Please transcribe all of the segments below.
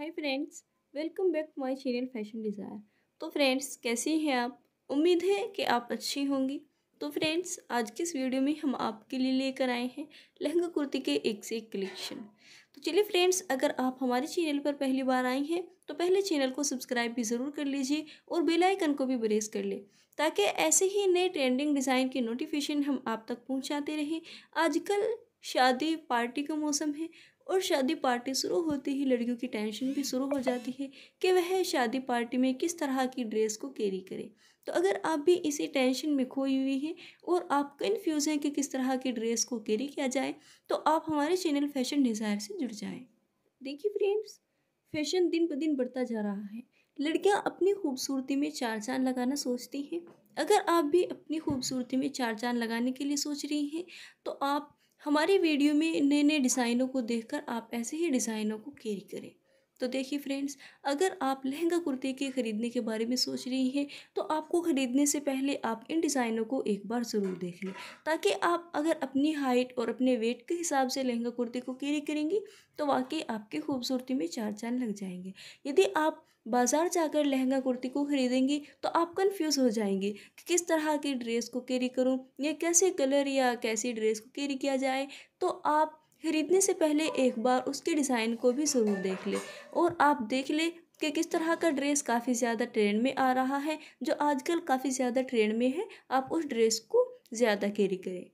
hi friends welcome back to my channel fashion desire तो friends कैसी हैं आप उम्मीद है कि आप अच्छी होंगी तो फ्रेंड्स आज के इस वीडियो में हम आपके लिए लेकर आए हैं लहंगा कुर्ती के एक से एक कलेक्शन तो चलिए फ्रेंड्स अगर आप हमारे चैनल पर पहली बार आई हैं तो पहले चैनल को सब्सक्राइब भी ज़रूर कर लीजिए और बेलाइकन को भी ब्रेस कर ले ताकि ऐसे ही नए ट्रेंडिंग डिज़ाइन के नोटिफिकेशन हम आप तक पहुँचाते रहें आजकल शादी पार्टी का मौसम है और शादी पार्टी शुरू होते ही लड़कियों की टेंशन भी शुरू हो जाती है कि वह शादी पार्टी में किस तरह की ड्रेस को कैरी करे तो अगर आप भी इसी टेंशन में खोई हुई हैं और आप कन्फ्यूज़ हैं कि किस तरह की ड्रेस को कैरी किया जाए तो आप हमारे चैनल फैशन डिज़ायर से जुड़ जाएँ देखिए फ्रेंड्स फैशन दिन ब दिन बढ़ता जा रहा है लड़कियाँ अपनी खूबसूरती में चार चांद लगाना सोचती हैं अगर आप भी अपनी खूबसूरती में चार चांद लगाने के लिए सोच रही हैं तो आप हमारी वीडियो में नए नए डिज़ाइनों को देखकर आप ऐसे ही डिज़ाइनों को कैरी करें तो देखिए फ्रेंड्स अगर आप लहंगा कुर्ते के ख़रीदने के बारे में सोच रही हैं तो आपको ख़रीदने से पहले आप इन डिज़ाइनों को एक बार ज़रूर देख लें ताकि आप अगर अपनी हाइट और अपने वेट के हिसाब से लहंगा कुर्ते को कैरी करेंगी तो वाकई आपकी खूबसूरती में चार चांद लग जाएंगे यदि आप बाज़ार जाकर लहंगा कुर्ती को ख़रीदेंगी तो आप कंफ्यूज हो जाएंगे कि किस तरह की ड्रेस को कैरी करूं या कैसे कलर या कैसी ड्रेस को कैरी किया जाए तो आप खरीदने से पहले एक बार उसके डिज़ाइन को भी ज़रूर देख ले और आप देख ले कि किस तरह का ड्रेस काफ़ी ज़्यादा ट्रेंड में आ रहा है जो आजकल काफ़ी ज़्यादा ट्रेंड में है आप उस ड्रेस को ज़्यादा कैरी करें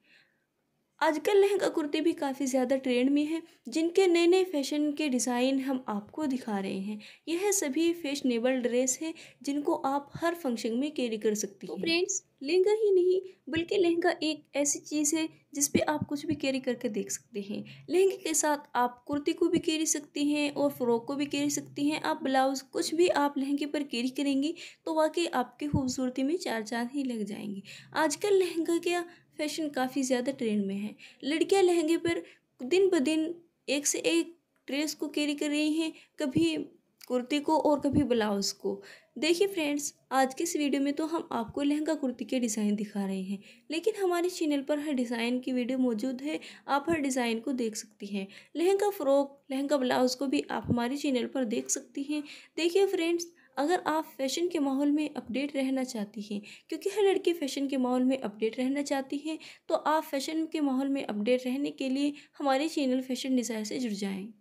आजकल लहंगा कुर्ते भी काफ़ी ज़्यादा ट्रेंड में हैं जिनके नए नए फैशन के डिज़ाइन हम आपको दिखा रहे हैं यह सभी फैशनेबल ड्रेस हैं जिनको आप हर फंक्शन में कैरी कर सकती तो हैं तो फ्रेंड्स लहंगा ही नहीं बल्कि लहंगा एक ऐसी चीज़ है जिस पे आप कुछ भी कैरी करके देख सकते हैं लहंगे के साथ आप कुर्ती को भी कैरी सकती हैं और फ्रॉक को भी कैरी सकती हैं आप ब्लाउज़ कुछ भी आप लहंगे पर कैरी करेंगी तो वाकई आपकी खूबसूरती में चार चाँद ही लग जाएंगे आजकल लहंगा क्या फैशन काफ़ी ज़्यादा ट्रेंड में है लड़कियां लहंगे पर दिन ब दिन एक से एक ड्रेस को कैरी कर रही हैं कभी कुर्ती को और कभी ब्लाउज़ को देखिए फ्रेंड्स आज के इस वीडियो में तो हम आपको लहंगा कुर्ती के डिज़ाइन दिखा रहे हैं लेकिन हमारे चैनल पर हर डिज़ाइन की वीडियो मौजूद है आप हर डिज़ाइन को देख सकती हैं लहंगा फ़्रॉक लहंगा ब्लाउज़ को भी आप हमारे चैनल पर देख सकती हैं देखिए फ्रेंड्स अगर आप फैशन के माहौल में अपडेट रहना चाहती हैं क्योंकि हर लड़की फैशन के माहौल में अपडेट रहना चाहती हैं तो आप फैशन के माहौल में अपडेट रहने के लिए हमारे चैनल फैशन डिज़ायर से जुड़ जाएँ